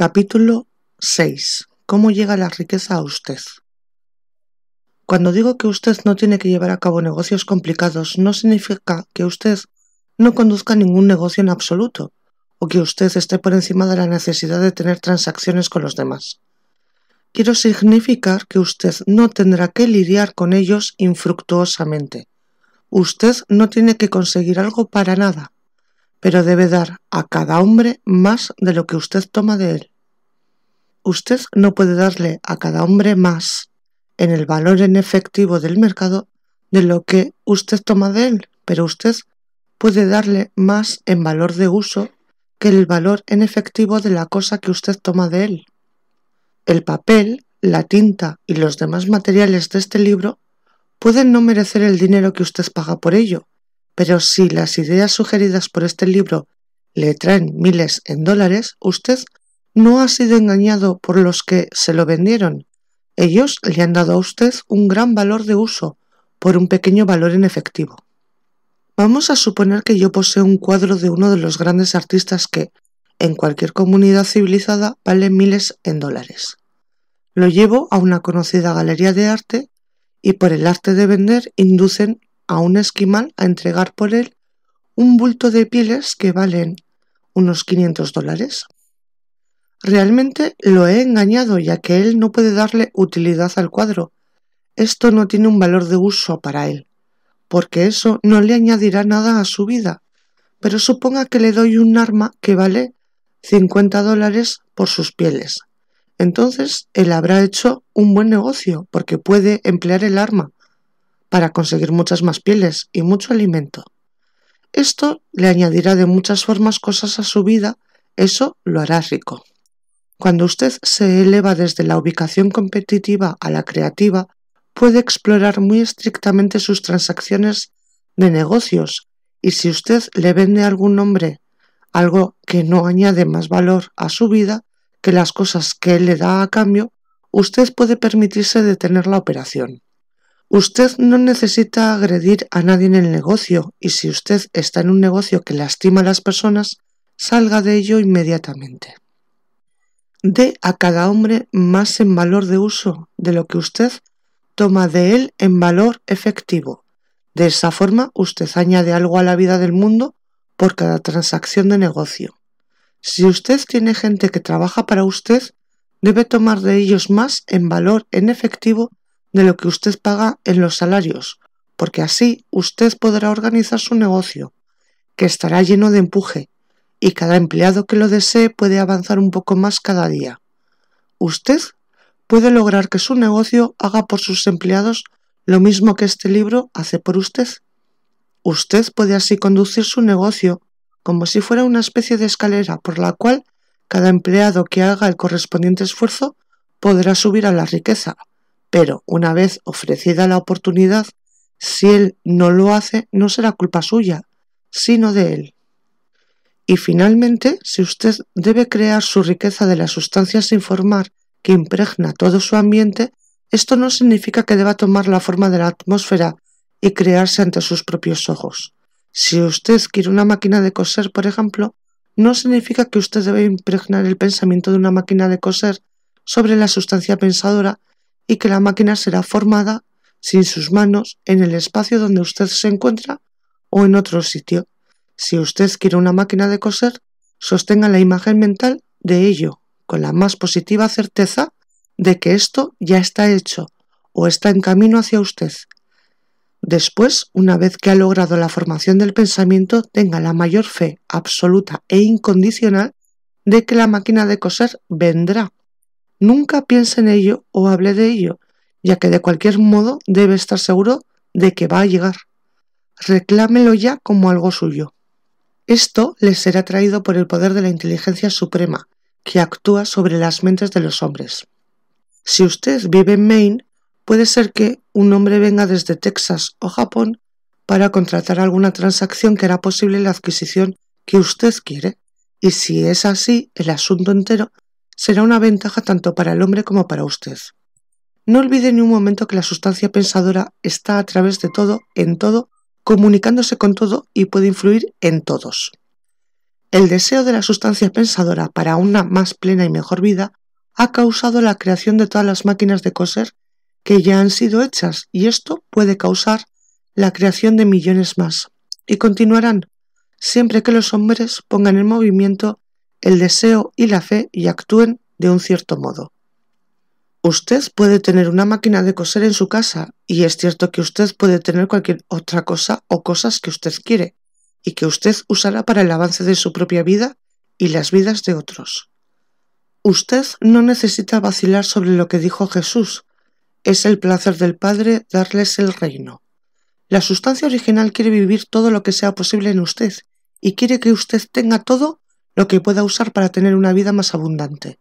Capítulo 6. ¿Cómo llega la riqueza a usted? Cuando digo que usted no tiene que llevar a cabo negocios complicados, no significa que usted no conduzca ningún negocio en absoluto, o que usted esté por encima de la necesidad de tener transacciones con los demás. Quiero significar que usted no tendrá que lidiar con ellos infructuosamente. Usted no tiene que conseguir algo para nada pero debe dar a cada hombre más de lo que usted toma de él. Usted no puede darle a cada hombre más en el valor en efectivo del mercado de lo que usted toma de él, pero usted puede darle más en valor de uso que el valor en efectivo de la cosa que usted toma de él. El papel, la tinta y los demás materiales de este libro pueden no merecer el dinero que usted paga por ello, pero si las ideas sugeridas por este libro le traen miles en dólares, usted no ha sido engañado por los que se lo vendieron. Ellos le han dado a usted un gran valor de uso por un pequeño valor en efectivo. Vamos a suponer que yo poseo un cuadro de uno de los grandes artistas que, en cualquier comunidad civilizada, vale miles en dólares. Lo llevo a una conocida galería de arte y por el arte de vender inducen a un esquimal a entregar por él un bulto de pieles que valen unos 500 dólares. Realmente lo he engañado ya que él no puede darle utilidad al cuadro. Esto no tiene un valor de uso para él, porque eso no le añadirá nada a su vida. Pero suponga que le doy un arma que vale 50 dólares por sus pieles. Entonces él habrá hecho un buen negocio porque puede emplear el arma para conseguir muchas más pieles y mucho alimento. Esto le añadirá de muchas formas cosas a su vida, eso lo hará rico. Cuando usted se eleva desde la ubicación competitiva a la creativa, puede explorar muy estrictamente sus transacciones de negocios y si usted le vende a algún hombre algo que no añade más valor a su vida que las cosas que él le da a cambio, usted puede permitirse detener la operación. Usted no necesita agredir a nadie en el negocio y si usted está en un negocio que lastima a las personas, salga de ello inmediatamente. Dé a cada hombre más en valor de uso de lo que usted toma de él en valor efectivo. De esa forma usted añade algo a la vida del mundo por cada transacción de negocio. Si usted tiene gente que trabaja para usted, debe tomar de ellos más en valor en efectivo de lo que usted paga en los salarios, porque así usted podrá organizar su negocio, que estará lleno de empuje, y cada empleado que lo desee puede avanzar un poco más cada día. Usted puede lograr que su negocio haga por sus empleados lo mismo que este libro hace por usted. Usted puede así conducir su negocio como si fuera una especie de escalera por la cual cada empleado que haga el correspondiente esfuerzo podrá subir a la riqueza, pero una vez ofrecida la oportunidad, si él no lo hace, no será culpa suya, sino de él. Y finalmente, si usted debe crear su riqueza de la sustancia sin formar que impregna todo su ambiente, esto no significa que deba tomar la forma de la atmósfera y crearse ante sus propios ojos. Si usted quiere una máquina de coser, por ejemplo, no significa que usted debe impregnar el pensamiento de una máquina de coser sobre la sustancia pensadora y que la máquina será formada sin sus manos en el espacio donde usted se encuentra o en otro sitio. Si usted quiere una máquina de coser, sostenga la imagen mental de ello con la más positiva certeza de que esto ya está hecho o está en camino hacia usted. Después, una vez que ha logrado la formación del pensamiento, tenga la mayor fe absoluta e incondicional de que la máquina de coser vendrá Nunca piense en ello o hable de ello, ya que de cualquier modo debe estar seguro de que va a llegar. Reclámelo ya como algo suyo. Esto le será traído por el poder de la inteligencia suprema, que actúa sobre las mentes de los hombres. Si usted vive en Maine, puede ser que un hombre venga desde Texas o Japón para contratar alguna transacción que hará posible la adquisición que usted quiere, y si es así, el asunto entero será una ventaja tanto para el hombre como para usted. No olvide ni un momento que la sustancia pensadora está a través de todo, en todo, comunicándose con todo y puede influir en todos. El deseo de la sustancia pensadora para una más plena y mejor vida ha causado la creación de todas las máquinas de coser que ya han sido hechas y esto puede causar la creación de millones más. Y continuarán, siempre que los hombres pongan en movimiento el deseo y la fe y actúen de un cierto modo. Usted puede tener una máquina de coser en su casa y es cierto que usted puede tener cualquier otra cosa o cosas que usted quiere y que usted usará para el avance de su propia vida y las vidas de otros. Usted no necesita vacilar sobre lo que dijo Jesús. Es el placer del Padre darles el reino. La sustancia original quiere vivir todo lo que sea posible en usted y quiere que usted tenga todo lo que pueda usar para tener una vida más abundante.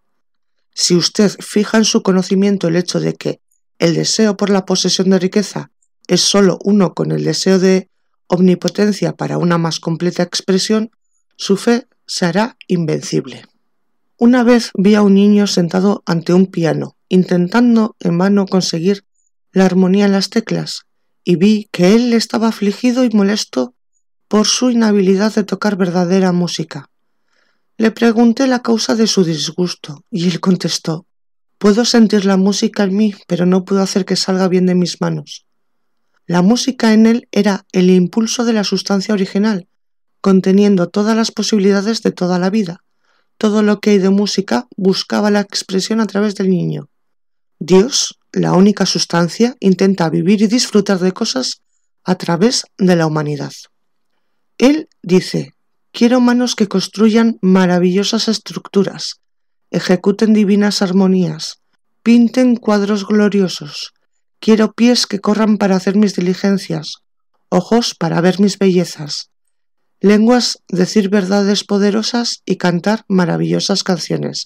Si usted fija en su conocimiento el hecho de que el deseo por la posesión de riqueza es sólo uno con el deseo de omnipotencia para una más completa expresión, su fe se hará invencible. Una vez vi a un niño sentado ante un piano, intentando en vano conseguir la armonía en las teclas, y vi que él estaba afligido y molesto por su inhabilidad de tocar verdadera música. Le pregunté la causa de su disgusto y él contestó, puedo sentir la música en mí, pero no puedo hacer que salga bien de mis manos. La música en él era el impulso de la sustancia original, conteniendo todas las posibilidades de toda la vida. Todo lo que hay de música buscaba la expresión a través del niño. Dios, la única sustancia, intenta vivir y disfrutar de cosas a través de la humanidad. Él dice, Quiero manos que construyan maravillosas estructuras, ejecuten divinas armonías, pinten cuadros gloriosos. Quiero pies que corran para hacer mis diligencias, ojos para ver mis bellezas, lenguas decir verdades poderosas y cantar maravillosas canciones,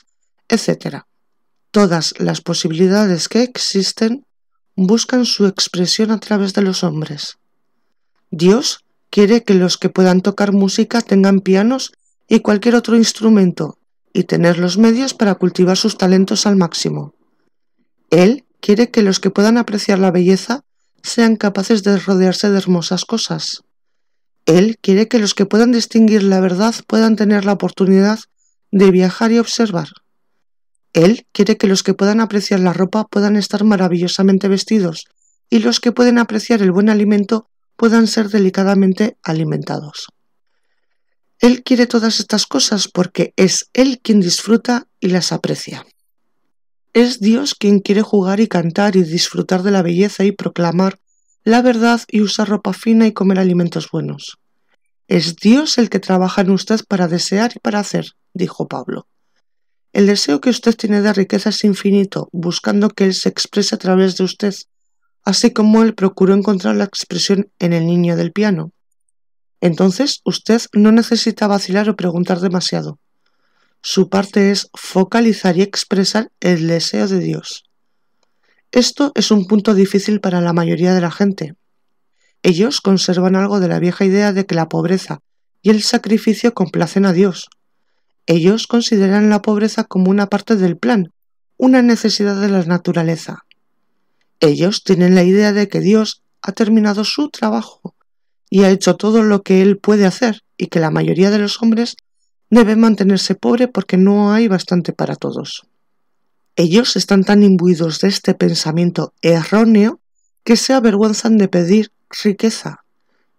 etc. Todas las posibilidades que existen buscan su expresión a través de los hombres. Dios Quiere que los que puedan tocar música tengan pianos y cualquier otro instrumento y tener los medios para cultivar sus talentos al máximo. Él quiere que los que puedan apreciar la belleza sean capaces de rodearse de hermosas cosas. Él quiere que los que puedan distinguir la verdad puedan tener la oportunidad de viajar y observar. Él quiere que los que puedan apreciar la ropa puedan estar maravillosamente vestidos y los que pueden apreciar el buen alimento puedan ser delicadamente alimentados. Él quiere todas estas cosas porque es Él quien disfruta y las aprecia. Es Dios quien quiere jugar y cantar y disfrutar de la belleza y proclamar la verdad y usar ropa fina y comer alimentos buenos. Es Dios el que trabaja en usted para desear y para hacer, dijo Pablo. El deseo que usted tiene de riqueza es infinito, buscando que Él se exprese a través de usted así como él procuró encontrar la expresión en el niño del piano. Entonces usted no necesita vacilar o preguntar demasiado. Su parte es focalizar y expresar el deseo de Dios. Esto es un punto difícil para la mayoría de la gente. Ellos conservan algo de la vieja idea de que la pobreza y el sacrificio complacen a Dios. Ellos consideran la pobreza como una parte del plan, una necesidad de la naturaleza. Ellos tienen la idea de que Dios ha terminado su trabajo y ha hecho todo lo que Él puede hacer y que la mayoría de los hombres deben mantenerse pobre porque no hay bastante para todos. Ellos están tan imbuidos de este pensamiento erróneo que se avergüenzan de pedir riqueza.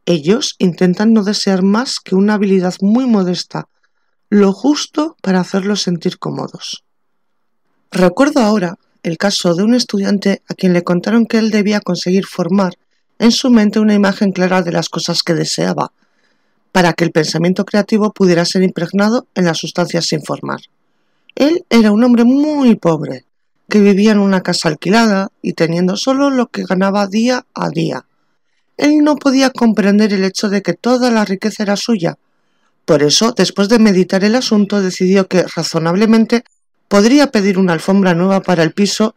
Ellos intentan no desear más que una habilidad muy modesta, lo justo para hacerlos sentir cómodos. Recuerdo ahora el caso de un estudiante a quien le contaron que él debía conseguir formar en su mente una imagen clara de las cosas que deseaba, para que el pensamiento creativo pudiera ser impregnado en las sustancias sin formar. Él era un hombre muy pobre, que vivía en una casa alquilada y teniendo solo lo que ganaba día a día. Él no podía comprender el hecho de que toda la riqueza era suya. Por eso, después de meditar el asunto, decidió que razonablemente podría pedir una alfombra nueva para el piso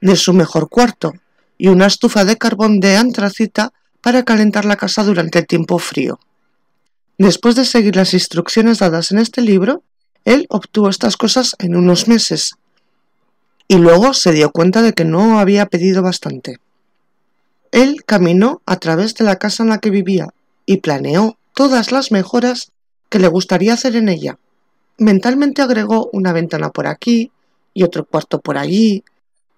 de su mejor cuarto y una estufa de carbón de antracita para calentar la casa durante el tiempo frío. Después de seguir las instrucciones dadas en este libro, él obtuvo estas cosas en unos meses y luego se dio cuenta de que no había pedido bastante. Él caminó a través de la casa en la que vivía y planeó todas las mejoras que le gustaría hacer en ella. Mentalmente agregó una ventana por aquí y otro cuarto por allí,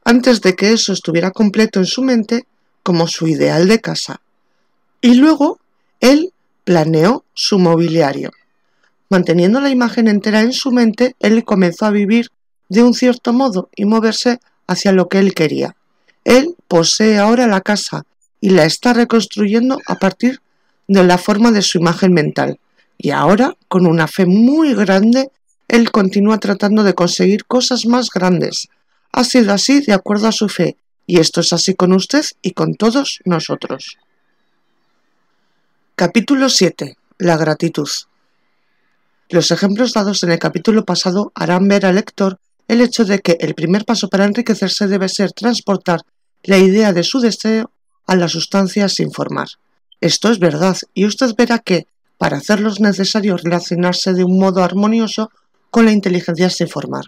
antes de que eso estuviera completo en su mente como su ideal de casa. Y luego él planeó su mobiliario. Manteniendo la imagen entera en su mente, él comenzó a vivir de un cierto modo y moverse hacia lo que él quería. Él posee ahora la casa y la está reconstruyendo a partir de la forma de su imagen mental. Y ahora, con una fe muy grande, él continúa tratando de conseguir cosas más grandes. Ha sido así de acuerdo a su fe, y esto es así con usted y con todos nosotros. Capítulo 7. La gratitud. Los ejemplos dados en el capítulo pasado harán ver al lector el hecho de que el primer paso para enriquecerse debe ser transportar la idea de su deseo a la sustancia sin formar. Esto es verdad, y usted verá que, para hacerlos necesario relacionarse de un modo armonioso con la inteligencia sin formar.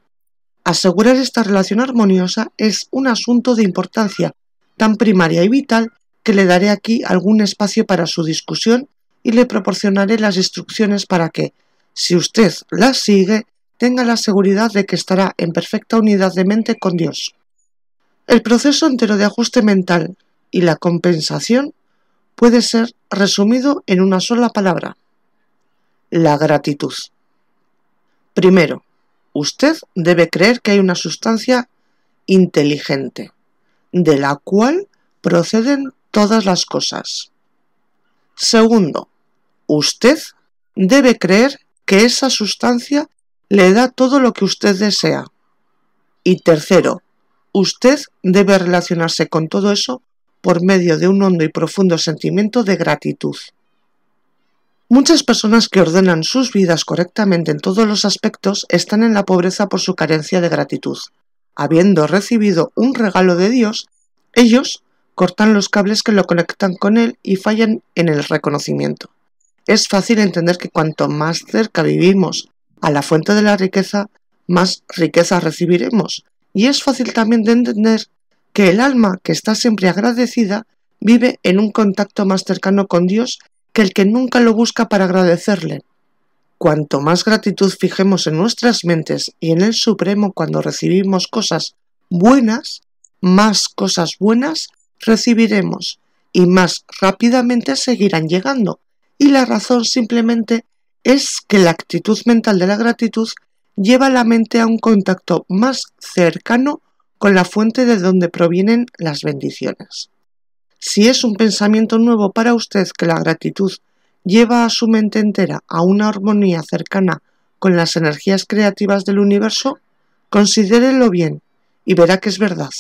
Asegurar esta relación armoniosa es un asunto de importancia tan primaria y vital que le daré aquí algún espacio para su discusión y le proporcionaré las instrucciones para que, si usted las sigue, tenga la seguridad de que estará en perfecta unidad de mente con Dios. El proceso entero de ajuste mental y la compensación puede ser resumido en una sola palabra, la gratitud. Primero, usted debe creer que hay una sustancia inteligente, de la cual proceden todas las cosas. Segundo, usted debe creer que esa sustancia le da todo lo que usted desea. Y tercero, usted debe relacionarse con todo eso por medio de un hondo y profundo sentimiento de gratitud. Muchas personas que ordenan sus vidas correctamente en todos los aspectos están en la pobreza por su carencia de gratitud. Habiendo recibido un regalo de Dios, ellos cortan los cables que lo conectan con Él y fallan en el reconocimiento. Es fácil entender que cuanto más cerca vivimos a la fuente de la riqueza, más riqueza recibiremos. Y es fácil también de entender que el alma que está siempre agradecida vive en un contacto más cercano con Dios que el que nunca lo busca para agradecerle. Cuanto más gratitud fijemos en nuestras mentes y en el Supremo cuando recibimos cosas buenas, más cosas buenas recibiremos y más rápidamente seguirán llegando. Y la razón simplemente es que la actitud mental de la gratitud lleva la mente a un contacto más cercano con la fuente de donde provienen las bendiciones. Si es un pensamiento nuevo para usted que la gratitud lleva a su mente entera a una armonía cercana con las energías creativas del universo, considérelo bien y verá que es verdad.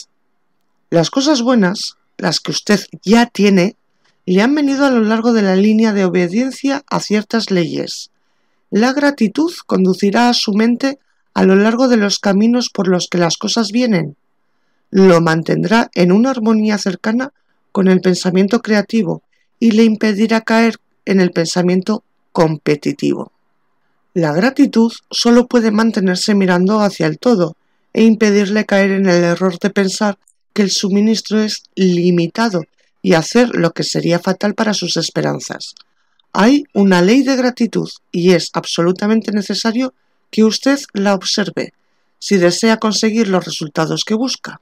Las cosas buenas, las que usted ya tiene, le han venido a lo largo de la línea de obediencia a ciertas leyes. La gratitud conducirá a su mente a lo largo de los caminos por los que las cosas vienen. Lo mantendrá en una armonía cercana con el pensamiento creativo y le impedirá caer en el pensamiento competitivo. La gratitud solo puede mantenerse mirando hacia el todo e impedirle caer en el error de pensar que el suministro es limitado y hacer lo que sería fatal para sus esperanzas. Hay una ley de gratitud y es absolutamente necesario que usted la observe si desea conseguir los resultados que busca.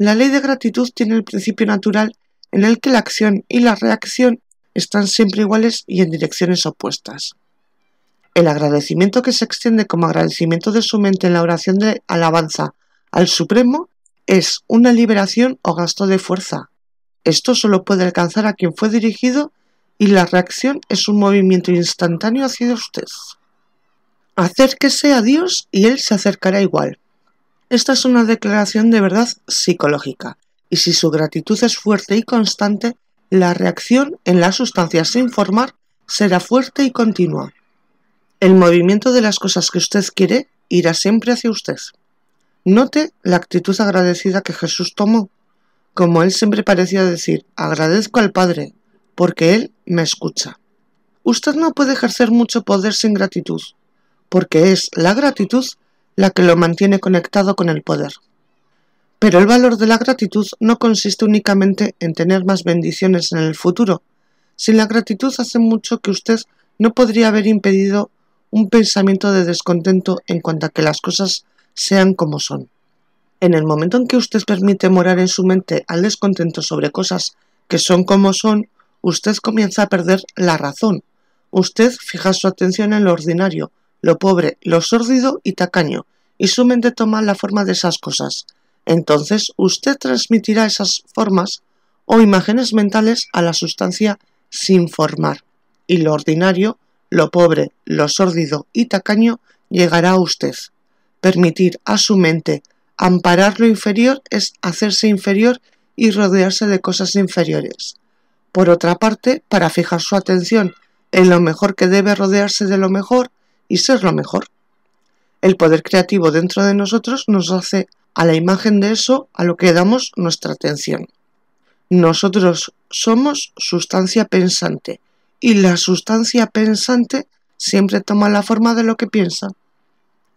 La ley de gratitud tiene el principio natural en el que la acción y la reacción están siempre iguales y en direcciones opuestas. El agradecimiento que se extiende como agradecimiento de su mente en la oración de alabanza al Supremo es una liberación o gasto de fuerza. Esto solo puede alcanzar a quien fue dirigido y la reacción es un movimiento instantáneo hacia usted. Acérquese a Dios y Él se acercará igual. Esta es una declaración de verdad psicológica, y si su gratitud es fuerte y constante, la reacción en la sustancia sin formar será fuerte y continua. El movimiento de las cosas que usted quiere irá siempre hacia usted. Note la actitud agradecida que Jesús tomó. Como él siempre parecía decir, agradezco al Padre, porque Él me escucha. Usted no puede ejercer mucho poder sin gratitud, porque es la gratitud la que lo mantiene conectado con el poder. Pero el valor de la gratitud no consiste únicamente en tener más bendiciones en el futuro. Sin la gratitud hace mucho que usted no podría haber impedido un pensamiento de descontento en cuanto a que las cosas sean como son. En el momento en que usted permite morar en su mente al descontento sobre cosas que son como son, usted comienza a perder la razón. Usted fija su atención en lo ordinario, lo pobre, lo sórdido y tacaño, y su mente toma la forma de esas cosas. Entonces usted transmitirá esas formas o imágenes mentales a la sustancia sin formar, y lo ordinario, lo pobre, lo sórdido y tacaño llegará a usted. Permitir a su mente amparar lo inferior es hacerse inferior y rodearse de cosas inferiores. Por otra parte, para fijar su atención en lo mejor que debe rodearse de lo mejor, y ser lo mejor. El poder creativo dentro de nosotros nos hace a la imagen de eso a lo que damos nuestra atención. Nosotros somos sustancia pensante y la sustancia pensante siempre toma la forma de lo que piensa.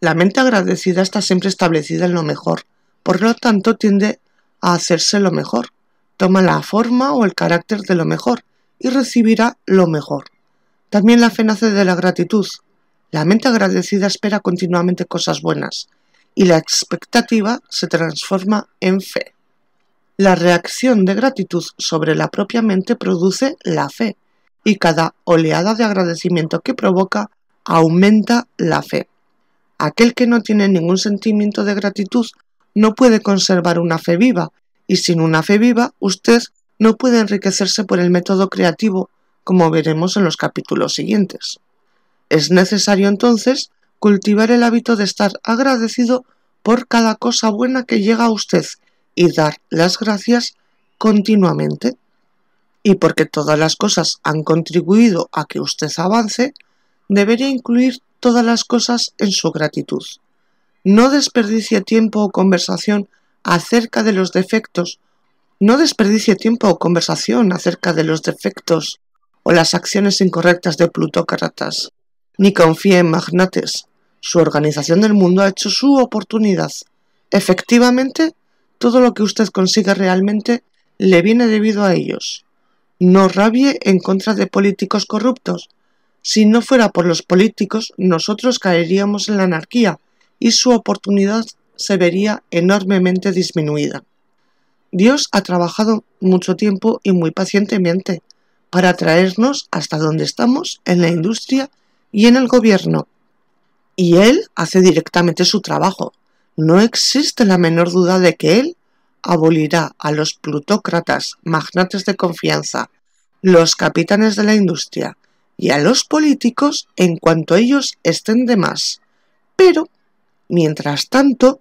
La mente agradecida está siempre establecida en lo mejor, por lo tanto tiende a hacerse lo mejor, toma la forma o el carácter de lo mejor y recibirá lo mejor. También la fe nace de la gratitud, la mente agradecida espera continuamente cosas buenas y la expectativa se transforma en fe. La reacción de gratitud sobre la propia mente produce la fe y cada oleada de agradecimiento que provoca aumenta la fe. Aquel que no tiene ningún sentimiento de gratitud no puede conservar una fe viva y sin una fe viva usted no puede enriquecerse por el método creativo, como veremos en los capítulos siguientes. Es necesario entonces cultivar el hábito de estar agradecido por cada cosa buena que llega a usted y dar las gracias continuamente. Y porque todas las cosas han contribuido a que usted avance, debería incluir todas las cosas en su gratitud. No desperdicie tiempo o conversación acerca de los defectos. No desperdicie tiempo o conversación acerca de los defectos o las acciones incorrectas de plutócratas ni confíe en magnates. Su organización del mundo ha hecho su oportunidad. Efectivamente, todo lo que usted consiga realmente le viene debido a ellos. No rabie en contra de políticos corruptos. Si no fuera por los políticos, nosotros caeríamos en la anarquía y su oportunidad se vería enormemente disminuida. Dios ha trabajado mucho tiempo y muy pacientemente para traernos hasta donde estamos en la industria y en el gobierno. Y él hace directamente su trabajo. No existe la menor duda de que él abolirá a los plutócratas, magnates de confianza, los capitanes de la industria y a los políticos en cuanto ellos estén de más. Pero, mientras tanto,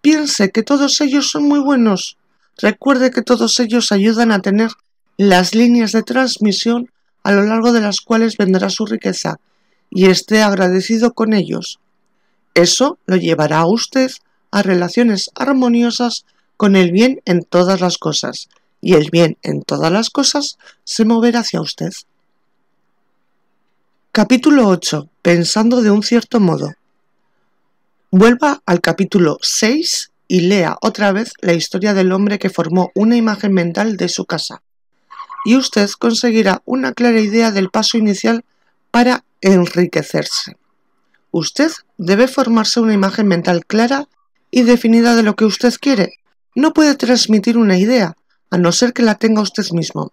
piense que todos ellos son muy buenos. Recuerde que todos ellos ayudan a tener las líneas de transmisión a lo largo de las cuales vendrá su riqueza y esté agradecido con ellos. Eso lo llevará a usted a relaciones armoniosas con el bien en todas las cosas, y el bien en todas las cosas se moverá hacia usted. Capítulo 8. Pensando de un cierto modo. Vuelva al capítulo 6 y lea otra vez la historia del hombre que formó una imagen mental de su casa, y usted conseguirá una clara idea del paso inicial para enriquecerse. Usted debe formarse una imagen mental clara y definida de lo que usted quiere. No puede transmitir una idea, a no ser que la tenga usted mismo.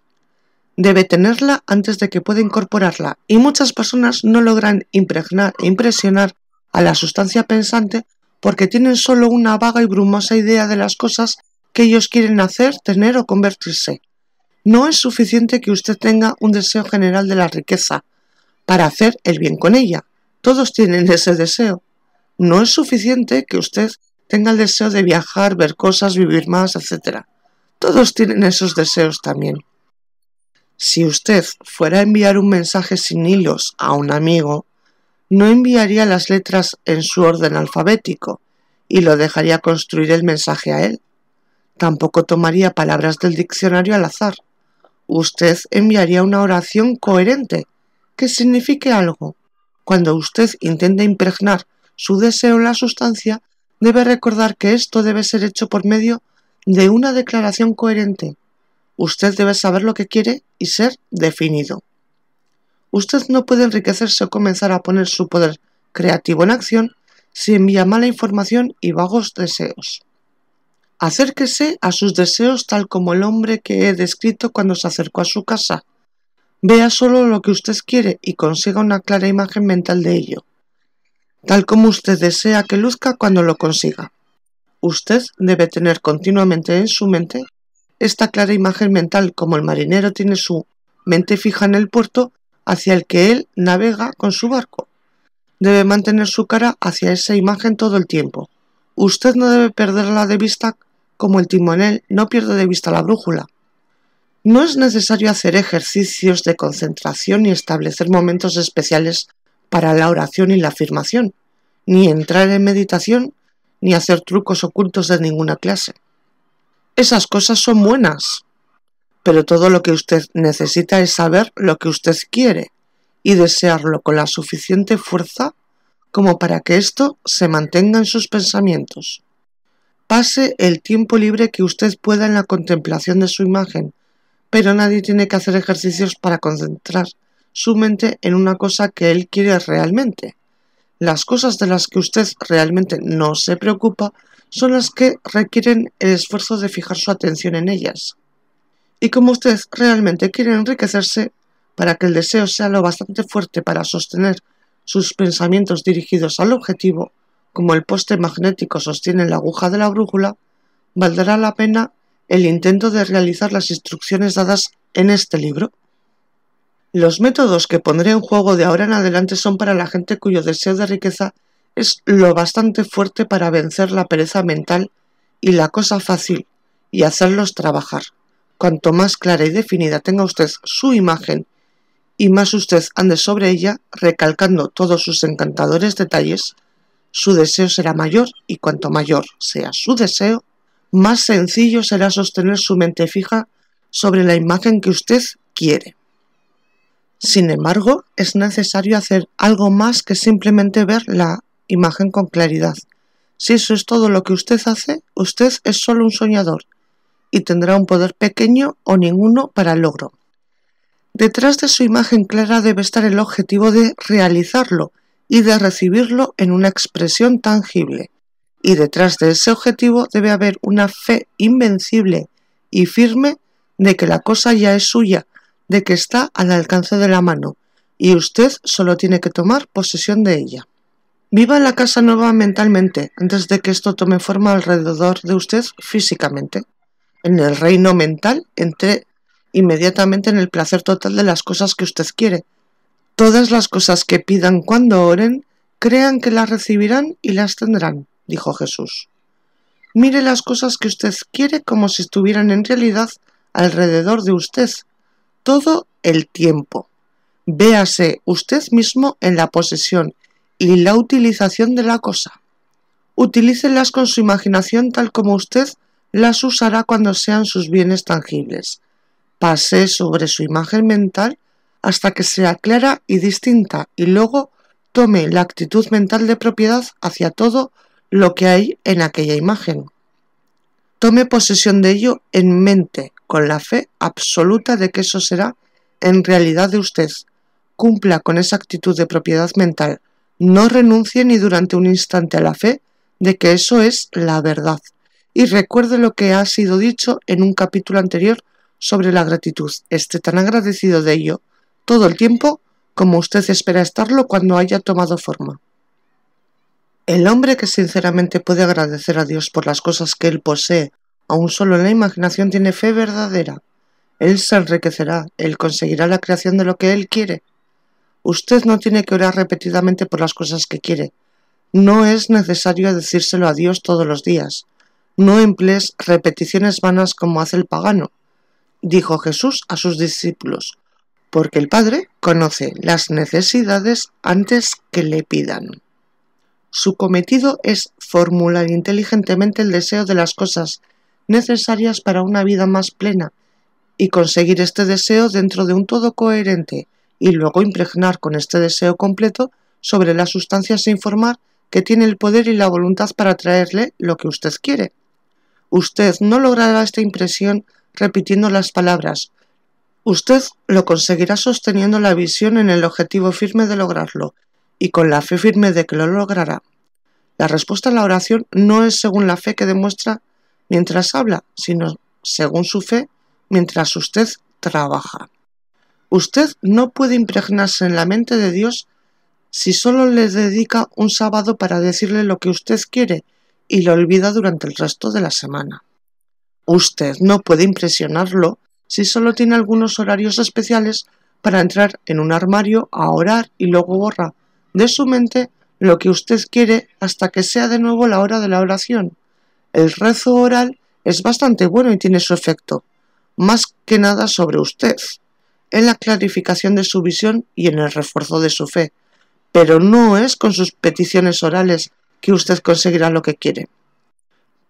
Debe tenerla antes de que pueda incorporarla, y muchas personas no logran impregnar e impresionar a la sustancia pensante porque tienen solo una vaga y brumosa idea de las cosas que ellos quieren hacer, tener o convertirse. No es suficiente que usted tenga un deseo general de la riqueza, para hacer el bien con ella. Todos tienen ese deseo. No es suficiente que usted tenga el deseo de viajar, ver cosas, vivir más, etc. Todos tienen esos deseos también. Si usted fuera a enviar un mensaje sin hilos a un amigo, no enviaría las letras en su orden alfabético y lo dejaría construir el mensaje a él. Tampoco tomaría palabras del diccionario al azar. Usted enviaría una oración coherente que signifique algo. Cuando usted intente impregnar su deseo en la sustancia, debe recordar que esto debe ser hecho por medio de una declaración coherente. Usted debe saber lo que quiere y ser definido. Usted no puede enriquecerse o comenzar a poner su poder creativo en acción si envía mala información y vagos deseos. Acérquese a sus deseos tal como el hombre que he descrito cuando se acercó a su casa Vea solo lo que usted quiere y consiga una clara imagen mental de ello, tal como usted desea que luzca cuando lo consiga. Usted debe tener continuamente en su mente esta clara imagen mental como el marinero tiene su mente fija en el puerto hacia el que él navega con su barco. Debe mantener su cara hacia esa imagen todo el tiempo. Usted no debe perderla de vista como el timonel no pierde de vista la brújula. No es necesario hacer ejercicios de concentración ni establecer momentos especiales para la oración y la afirmación, ni entrar en meditación, ni hacer trucos ocultos de ninguna clase. Esas cosas son buenas, pero todo lo que usted necesita es saber lo que usted quiere y desearlo con la suficiente fuerza como para que esto se mantenga en sus pensamientos. Pase el tiempo libre que usted pueda en la contemplación de su imagen pero nadie tiene que hacer ejercicios para concentrar su mente en una cosa que él quiere realmente. Las cosas de las que usted realmente no se preocupa son las que requieren el esfuerzo de fijar su atención en ellas. Y como usted realmente quiere enriquecerse, para que el deseo sea lo bastante fuerte para sostener sus pensamientos dirigidos al objetivo, como el poste magnético sostiene la aguja de la brújula, valdrá la pena el intento de realizar las instrucciones dadas en este libro. Los métodos que pondré en juego de ahora en adelante son para la gente cuyo deseo de riqueza es lo bastante fuerte para vencer la pereza mental y la cosa fácil y hacerlos trabajar. Cuanto más clara y definida tenga usted su imagen y más usted ande sobre ella, recalcando todos sus encantadores detalles, su deseo será mayor y cuanto mayor sea su deseo, más sencillo será sostener su mente fija sobre la imagen que usted quiere. Sin embargo, es necesario hacer algo más que simplemente ver la imagen con claridad. Si eso es todo lo que usted hace, usted es solo un soñador y tendrá un poder pequeño o ninguno para el logro. Detrás de su imagen clara debe estar el objetivo de realizarlo y de recibirlo en una expresión tangible, y detrás de ese objetivo debe haber una fe invencible y firme de que la cosa ya es suya, de que está al alcance de la mano, y usted solo tiene que tomar posesión de ella. Viva la casa nueva mentalmente, antes de que esto tome forma alrededor de usted físicamente. En el reino mental entre inmediatamente en el placer total de las cosas que usted quiere. Todas las cosas que pidan cuando oren, crean que las recibirán y las tendrán dijo Jesús. Mire las cosas que usted quiere como si estuvieran en realidad alrededor de usted, todo el tiempo. Véase usted mismo en la posesión y la utilización de la cosa. Utilícelas con su imaginación tal como usted las usará cuando sean sus bienes tangibles. Pase sobre su imagen mental hasta que sea clara y distinta y luego tome la actitud mental de propiedad hacia todo lo que hay en aquella imagen. Tome posesión de ello en mente, con la fe absoluta de que eso será en realidad de usted. Cumpla con esa actitud de propiedad mental. No renuncie ni durante un instante a la fe de que eso es la verdad. Y recuerde lo que ha sido dicho en un capítulo anterior sobre la gratitud. Esté tan agradecido de ello todo el tiempo como usted espera estarlo cuando haya tomado forma. El hombre que sinceramente puede agradecer a Dios por las cosas que él posee, aun solo en la imaginación, tiene fe verdadera. Él se enriquecerá, él conseguirá la creación de lo que él quiere. Usted no tiene que orar repetidamente por las cosas que quiere. No es necesario decírselo a Dios todos los días. No emplees repeticiones vanas como hace el pagano, dijo Jesús a sus discípulos, porque el Padre conoce las necesidades antes que le pidan. Su cometido es formular inteligentemente el deseo de las cosas necesarias para una vida más plena y conseguir este deseo dentro de un todo coherente y luego impregnar con este deseo completo sobre la sustancia sin formar que tiene el poder y la voluntad para traerle lo que usted quiere. Usted no logrará esta impresión repitiendo las palabras. Usted lo conseguirá sosteniendo la visión en el objetivo firme de lograrlo y con la fe firme de que lo logrará. La respuesta a la oración no es según la fe que demuestra mientras habla, sino según su fe mientras usted trabaja. Usted no puede impregnarse en la mente de Dios si solo le dedica un sábado para decirle lo que usted quiere y lo olvida durante el resto de la semana. Usted no puede impresionarlo si solo tiene algunos horarios especiales para entrar en un armario a orar y luego borra de su mente lo que usted quiere hasta que sea de nuevo la hora de la oración. El rezo oral es bastante bueno y tiene su efecto, más que nada sobre usted, en la clarificación de su visión y en el refuerzo de su fe, pero no es con sus peticiones orales que usted conseguirá lo que quiere.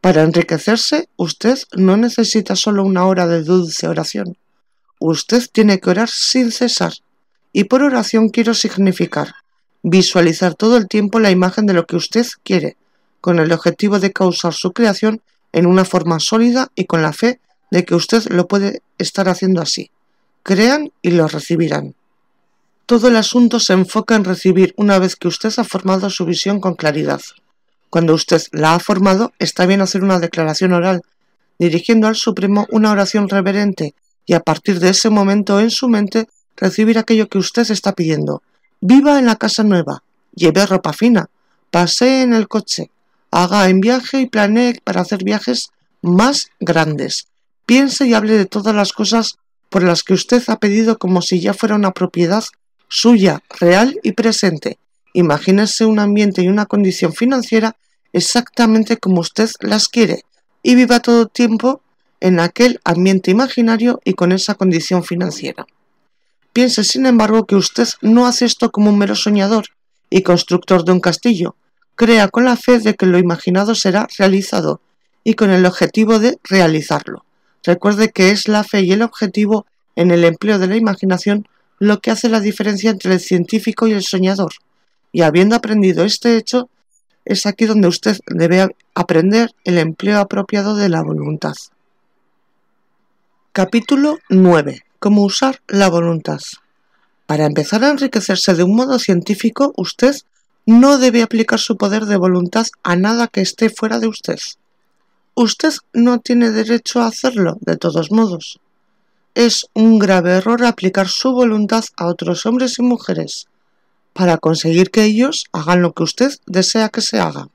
Para enriquecerse, usted no necesita solo una hora de dulce oración. Usted tiene que orar sin cesar, y por oración quiero significar visualizar todo el tiempo la imagen de lo que usted quiere, con el objetivo de causar su creación en una forma sólida y con la fe de que usted lo puede estar haciendo así. Crean y lo recibirán. Todo el asunto se enfoca en recibir una vez que usted ha formado su visión con claridad. Cuando usted la ha formado, está bien hacer una declaración oral, dirigiendo al Supremo una oración reverente y a partir de ese momento en su mente recibir aquello que usted está pidiendo, viva en la casa nueva, lleve ropa fina, pasee en el coche, haga en viaje y planee para hacer viajes más grandes. Piense y hable de todas las cosas por las que usted ha pedido como si ya fuera una propiedad suya, real y presente. Imagínese un ambiente y una condición financiera exactamente como usted las quiere y viva todo el tiempo en aquel ambiente imaginario y con esa condición financiera. Piense, sin embargo, que usted no hace esto como un mero soñador y constructor de un castillo. Crea con la fe de que lo imaginado será realizado y con el objetivo de realizarlo. Recuerde que es la fe y el objetivo en el empleo de la imaginación lo que hace la diferencia entre el científico y el soñador. Y habiendo aprendido este hecho, es aquí donde usted debe aprender el empleo apropiado de la voluntad. Capítulo 9. ¿Cómo usar la voluntad. Para empezar a enriquecerse de un modo científico, usted no debe aplicar su poder de voluntad a nada que esté fuera de usted. Usted no tiene derecho a hacerlo, de todos modos. Es un grave error aplicar su voluntad a otros hombres y mujeres para conseguir que ellos hagan lo que usted desea que se haga.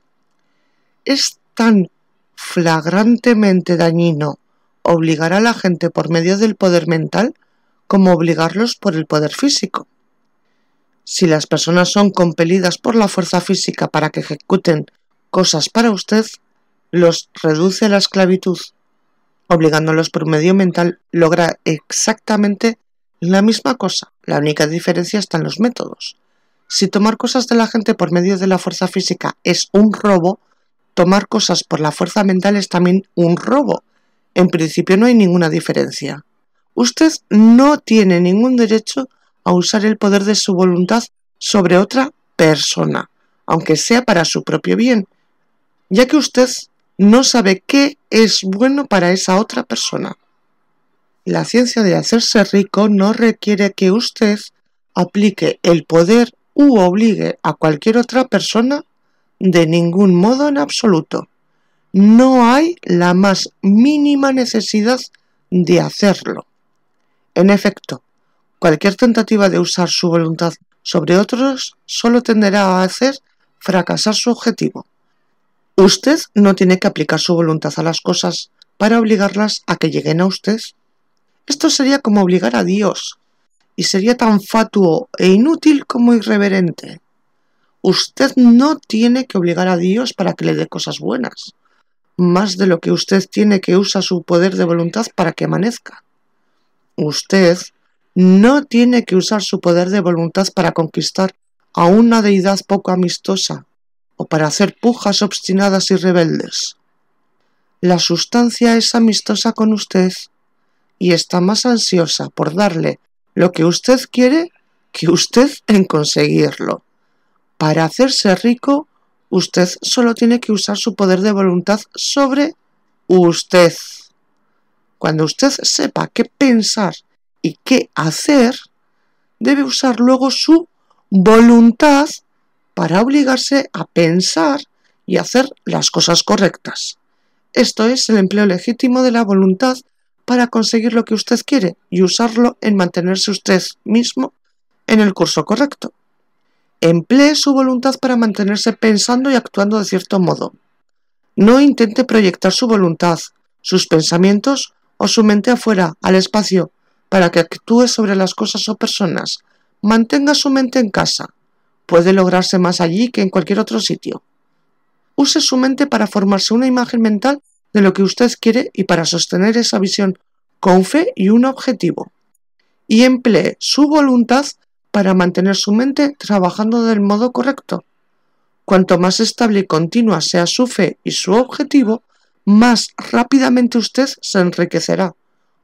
Es tan flagrantemente dañino obligar a la gente por medio del poder mental como obligarlos por el poder físico. Si las personas son compelidas por la fuerza física para que ejecuten cosas para usted, los reduce a la esclavitud. Obligándolos por medio mental logra exactamente la misma cosa. La única diferencia está en los métodos. Si tomar cosas de la gente por medio de la fuerza física es un robo, tomar cosas por la fuerza mental es también un robo, en principio no hay ninguna diferencia. Usted no tiene ningún derecho a usar el poder de su voluntad sobre otra persona, aunque sea para su propio bien, ya que usted no sabe qué es bueno para esa otra persona. La ciencia de hacerse rico no requiere que usted aplique el poder u obligue a cualquier otra persona de ningún modo en absoluto no hay la más mínima necesidad de hacerlo. En efecto, cualquier tentativa de usar su voluntad sobre otros solo tenderá a hacer fracasar su objetivo. Usted no tiene que aplicar su voluntad a las cosas para obligarlas a que lleguen a usted. Esto sería como obligar a Dios, y sería tan fatuo e inútil como irreverente. Usted no tiene que obligar a Dios para que le dé cosas buenas más de lo que usted tiene que usar su poder de voluntad para que amanezca. Usted no tiene que usar su poder de voluntad para conquistar a una deidad poco amistosa o para hacer pujas obstinadas y rebeldes. La sustancia es amistosa con usted y está más ansiosa por darle lo que usted quiere que usted en conseguirlo. Para hacerse rico, Usted solo tiene que usar su poder de voluntad sobre usted. Cuando usted sepa qué pensar y qué hacer, debe usar luego su voluntad para obligarse a pensar y hacer las cosas correctas. Esto es el empleo legítimo de la voluntad para conseguir lo que usted quiere y usarlo en mantenerse usted mismo en el curso correcto. Emplee su voluntad para mantenerse pensando y actuando de cierto modo. No intente proyectar su voluntad, sus pensamientos o su mente afuera, al espacio, para que actúe sobre las cosas o personas. Mantenga su mente en casa. Puede lograrse más allí que en cualquier otro sitio. Use su mente para formarse una imagen mental de lo que usted quiere y para sostener esa visión con fe y un objetivo. Y emplee su voluntad para mantener su mente trabajando del modo correcto. Cuanto más estable y continua sea su fe y su objetivo, más rápidamente usted se enriquecerá,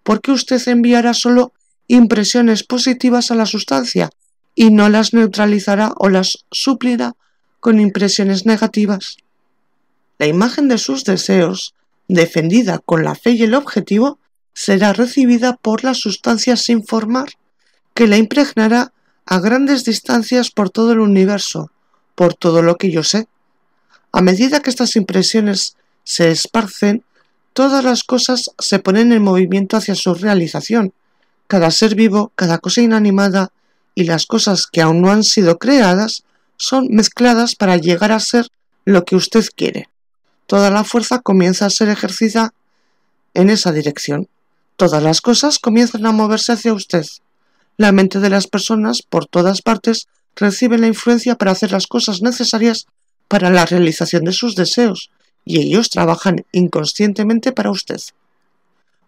porque usted enviará solo impresiones positivas a la sustancia y no las neutralizará o las suplirá con impresiones negativas. La imagen de sus deseos, defendida con la fe y el objetivo, será recibida por la sustancia sin formar, que la impregnará a grandes distancias por todo el universo, por todo lo que yo sé. A medida que estas impresiones se esparcen, todas las cosas se ponen en movimiento hacia su realización. Cada ser vivo, cada cosa inanimada y las cosas que aún no han sido creadas son mezcladas para llegar a ser lo que usted quiere. Toda la fuerza comienza a ser ejercida en esa dirección. Todas las cosas comienzan a moverse hacia usted. La mente de las personas, por todas partes, recibe la influencia para hacer las cosas necesarias para la realización de sus deseos, y ellos trabajan inconscientemente para usted.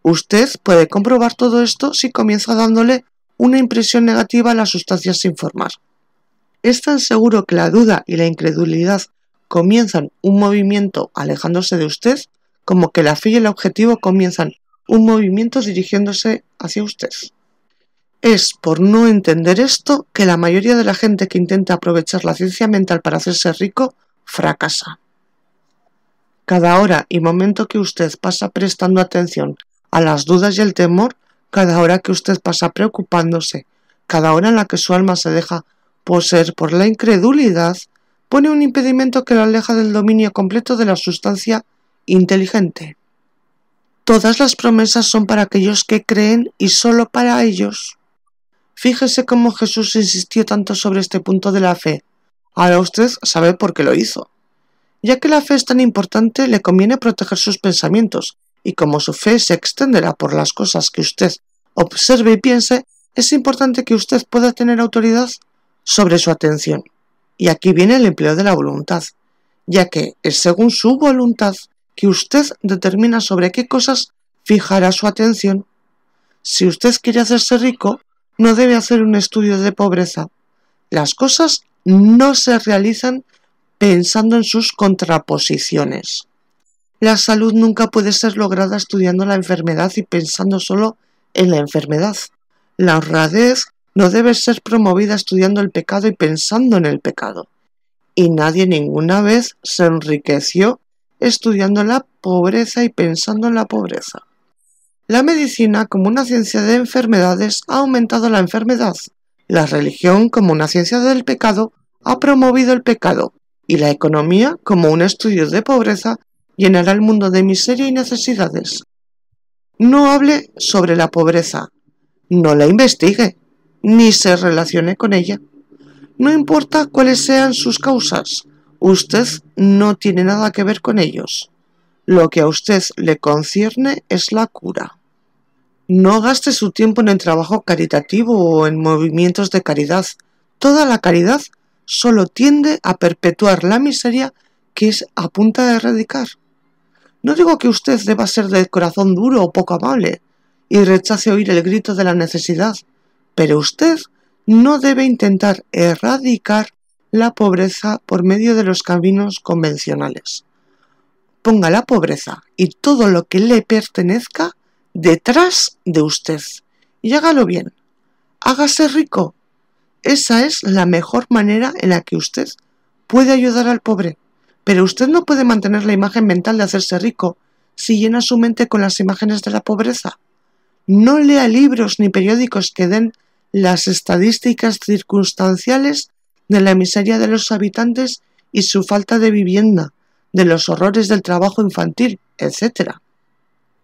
Usted puede comprobar todo esto si comienza dándole una impresión negativa a las sustancias sin formar. Es tan seguro que la duda y la incredulidad comienzan un movimiento alejándose de usted como que la fe y el objetivo comienzan un movimiento dirigiéndose hacia usted. Es por no entender esto que la mayoría de la gente que intenta aprovechar la ciencia mental para hacerse rico fracasa. Cada hora y momento que usted pasa prestando atención a las dudas y el temor, cada hora que usted pasa preocupándose, cada hora en la que su alma se deja poseer por la incredulidad, pone un impedimento que lo aleja del dominio completo de la sustancia inteligente. Todas las promesas son para aquellos que creen y solo para ellos. Fíjese cómo Jesús insistió tanto sobre este punto de la fe. Ahora usted sabe por qué lo hizo. Ya que la fe es tan importante, le conviene proteger sus pensamientos, y como su fe se extenderá por las cosas que usted observe y piense, es importante que usted pueda tener autoridad sobre su atención. Y aquí viene el empleo de la voluntad, ya que es según su voluntad que usted determina sobre qué cosas fijará su atención. Si usted quiere hacerse rico, no debe hacer un estudio de pobreza. Las cosas no se realizan pensando en sus contraposiciones. La salud nunca puede ser lograda estudiando la enfermedad y pensando solo en la enfermedad. La honradez no debe ser promovida estudiando el pecado y pensando en el pecado. Y nadie ninguna vez se enriqueció estudiando la pobreza y pensando en la pobreza. La medicina como una ciencia de enfermedades ha aumentado la enfermedad. La religión como una ciencia del pecado ha promovido el pecado. Y la economía como un estudio de pobreza llenará el mundo de miseria y necesidades. No hable sobre la pobreza. No la investigue, ni se relacione con ella. No importa cuáles sean sus causas, usted no tiene nada que ver con ellos. Lo que a usted le concierne es la cura. No gaste su tiempo en el trabajo caritativo o en movimientos de caridad. Toda la caridad solo tiende a perpetuar la miseria que es a punta de erradicar. No digo que usted deba ser de corazón duro o poco amable y rechace oír el grito de la necesidad, pero usted no debe intentar erradicar la pobreza por medio de los caminos convencionales. Ponga la pobreza y todo lo que le pertenezca detrás de usted y hágalo bien. Hágase rico. Esa es la mejor manera en la que usted puede ayudar al pobre. Pero usted no puede mantener la imagen mental de hacerse rico si llena su mente con las imágenes de la pobreza. No lea libros ni periódicos que den las estadísticas circunstanciales de la miseria de los habitantes y su falta de vivienda, de los horrores del trabajo infantil, etc.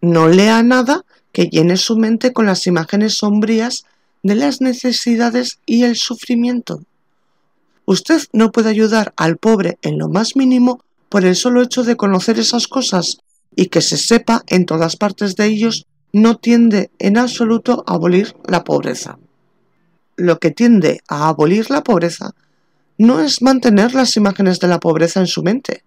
No lea nada que llene su mente con las imágenes sombrías de las necesidades y el sufrimiento. Usted no puede ayudar al pobre en lo más mínimo por el solo hecho de conocer esas cosas y que se sepa en todas partes de ellos no tiende en absoluto a abolir la pobreza. Lo que tiende a abolir la pobreza no es mantener las imágenes de la pobreza en su mente,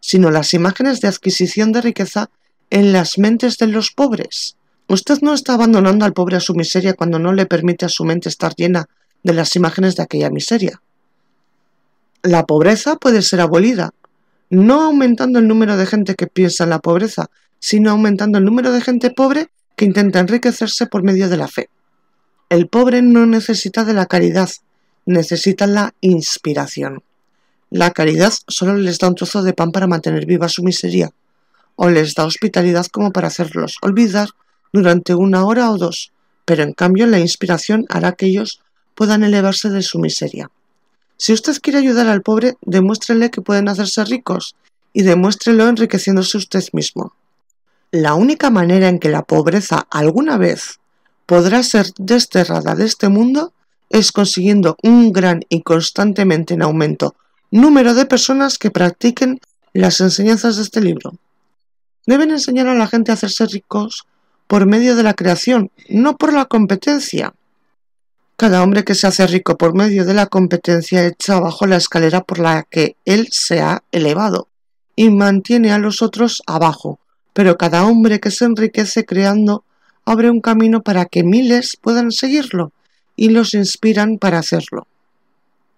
sino las imágenes de adquisición de riqueza en las mentes de los pobres. Usted no está abandonando al pobre a su miseria cuando no le permite a su mente estar llena de las imágenes de aquella miseria. La pobreza puede ser abolida, no aumentando el número de gente que piensa en la pobreza, sino aumentando el número de gente pobre que intenta enriquecerse por medio de la fe. El pobre no necesita de la caridad, necesita la inspiración. La caridad solo les da un trozo de pan para mantener viva su miseria, o les da hospitalidad como para hacerlos olvidar durante una hora o dos, pero en cambio la inspiración hará que ellos puedan elevarse de su miseria. Si usted quiere ayudar al pobre, demuéstrele que pueden hacerse ricos y demuéstrelo enriqueciéndose usted mismo. La única manera en que la pobreza alguna vez podrá ser desterrada de este mundo es consiguiendo un gran y constantemente en aumento número de personas que practiquen las enseñanzas de este libro. Deben enseñar a la gente a hacerse ricos por medio de la creación, no por la competencia. Cada hombre que se hace rico por medio de la competencia echa abajo la escalera por la que él se ha elevado y mantiene a los otros abajo. Pero cada hombre que se enriquece creando abre un camino para que miles puedan seguirlo y los inspiran para hacerlo.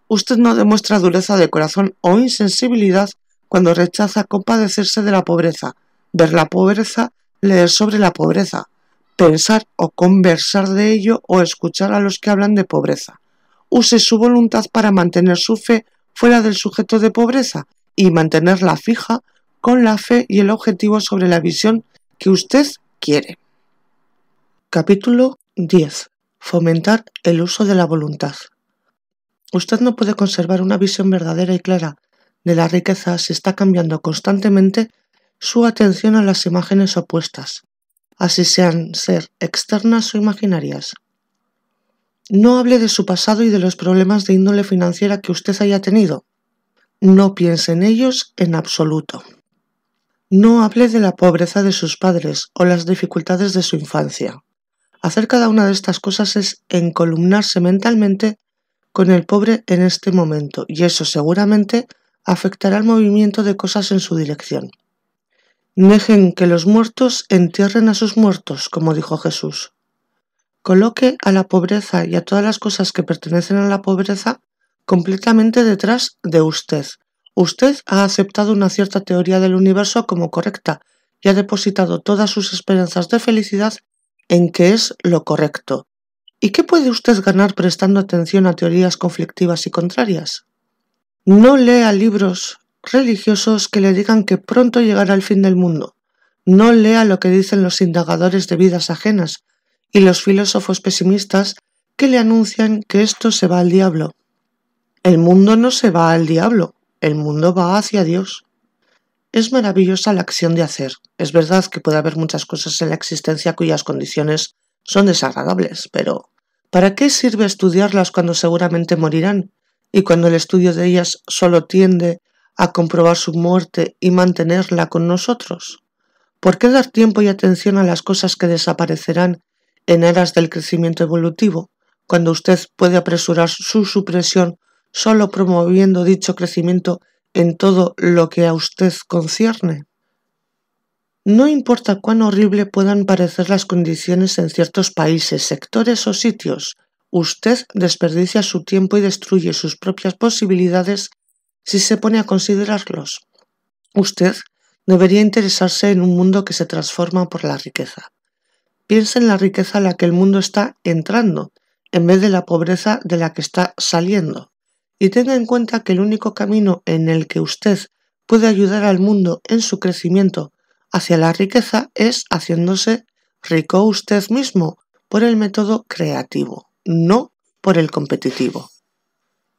Usted no demuestra dureza de corazón o insensibilidad cuando rechaza compadecerse de la pobreza, ver la pobreza, leer sobre la pobreza, pensar o conversar de ello o escuchar a los que hablan de pobreza. Use su voluntad para mantener su fe fuera del sujeto de pobreza y mantenerla fija con la fe y el objetivo sobre la visión que usted quiere. Capítulo 10. Fomentar el uso de la voluntad. Usted no puede conservar una visión verdadera y clara de la riqueza si está cambiando constantemente su atención a las imágenes opuestas, así sean ser externas o imaginarias. No hable de su pasado y de los problemas de índole financiera que usted haya tenido. No piense en ellos en absoluto. No hable de la pobreza de sus padres o las dificultades de su infancia. Hacer cada una de estas cosas es encolumnarse mentalmente con el pobre en este momento y eso seguramente afectará el movimiento de cosas en su dirección. Dejen que los muertos entierren a sus muertos, como dijo Jesús. Coloque a la pobreza y a todas las cosas que pertenecen a la pobreza completamente detrás de usted. Usted ha aceptado una cierta teoría del universo como correcta y ha depositado todas sus esperanzas de felicidad en que es lo correcto. ¿Y qué puede usted ganar prestando atención a teorías conflictivas y contrarias? No lea libros religiosos que le digan que pronto llegará el fin del mundo. No lea lo que dicen los indagadores de vidas ajenas y los filósofos pesimistas que le anuncian que esto se va al diablo. El mundo no se va al diablo, el mundo va hacia Dios. Es maravillosa la acción de hacer. Es verdad que puede haber muchas cosas en la existencia cuyas condiciones son desagradables, pero ¿para qué sirve estudiarlas cuando seguramente morirán? Y cuando el estudio de ellas solo tiende a comprobar su muerte y mantenerla con nosotros? ¿Por qué dar tiempo y atención a las cosas que desaparecerán en eras del crecimiento evolutivo, cuando usted puede apresurar su supresión solo promoviendo dicho crecimiento en todo lo que a usted concierne? No importa cuán horrible puedan parecer las condiciones en ciertos países, sectores o sitios, usted desperdicia su tiempo y destruye sus propias posibilidades si se pone a considerarlos. Usted debería interesarse en un mundo que se transforma por la riqueza. Piense en la riqueza a la que el mundo está entrando, en vez de la pobreza de la que está saliendo. Y tenga en cuenta que el único camino en el que usted puede ayudar al mundo en su crecimiento hacia la riqueza es haciéndose rico usted mismo por el método creativo, no por el competitivo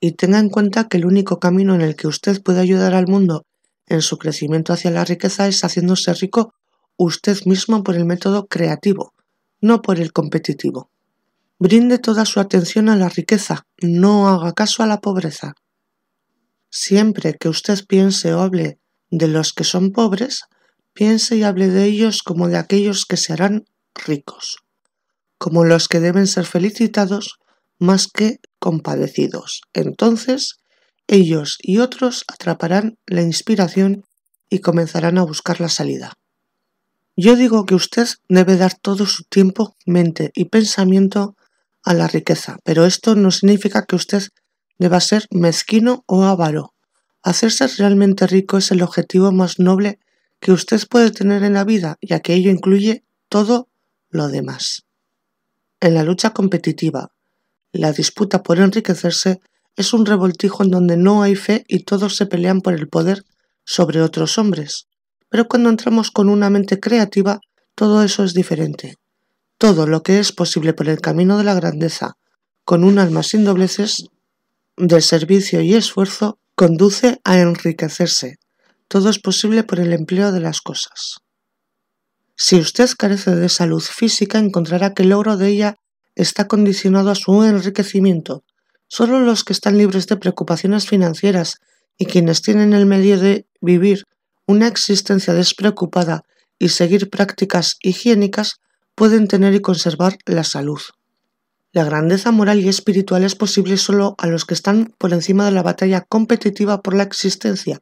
y tenga en cuenta que el único camino en el que usted puede ayudar al mundo en su crecimiento hacia la riqueza es haciéndose rico usted mismo por el método creativo, no por el competitivo. Brinde toda su atención a la riqueza, no haga caso a la pobreza. Siempre que usted piense o hable de los que son pobres, piense y hable de ellos como de aquellos que se harán ricos, como los que deben ser felicitados más que compadecidos. Entonces, ellos y otros atraparán la inspiración y comenzarán a buscar la salida. Yo digo que usted debe dar todo su tiempo, mente y pensamiento a la riqueza, pero esto no significa que usted deba ser mezquino o avaro. Hacerse realmente rico es el objetivo más noble que usted puede tener en la vida, ya que ello incluye todo lo demás. En la lucha competitiva, la disputa por enriquecerse es un revoltijo en donde no hay fe y todos se pelean por el poder sobre otros hombres. Pero cuando entramos con una mente creativa, todo eso es diferente. Todo lo que es posible por el camino de la grandeza, con un alma sin dobleces, de servicio y esfuerzo, conduce a enriquecerse. Todo es posible por el empleo de las cosas. Si usted carece de salud física, encontrará que el logro de ella está condicionado a su enriquecimiento. Solo los que están libres de preocupaciones financieras y quienes tienen el medio de vivir una existencia despreocupada y seguir prácticas higiénicas pueden tener y conservar la salud. La grandeza moral y espiritual es posible solo a los que están por encima de la batalla competitiva por la existencia,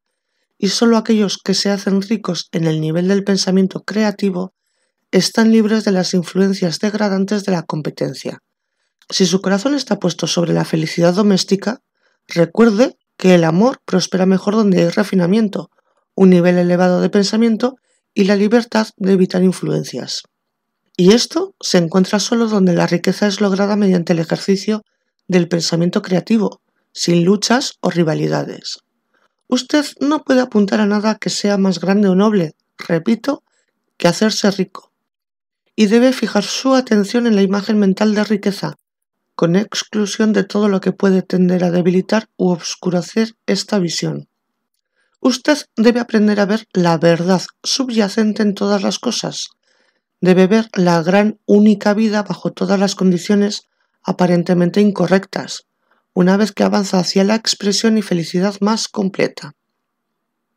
y solo aquellos que se hacen ricos en el nivel del pensamiento creativo están libres de las influencias degradantes de la competencia. Si su corazón está puesto sobre la felicidad doméstica, recuerde que el amor prospera mejor donde hay refinamiento, un nivel elevado de pensamiento y la libertad de evitar influencias. Y esto se encuentra solo donde la riqueza es lograda mediante el ejercicio del pensamiento creativo, sin luchas o rivalidades. Usted no puede apuntar a nada que sea más grande o noble, repito, que hacerse rico y debe fijar su atención en la imagen mental de riqueza, con exclusión de todo lo que puede tender a debilitar u obscurecer esta visión. Usted debe aprender a ver la verdad subyacente en todas las cosas. Debe ver la gran única vida bajo todas las condiciones aparentemente incorrectas, una vez que avanza hacia la expresión y felicidad más completa.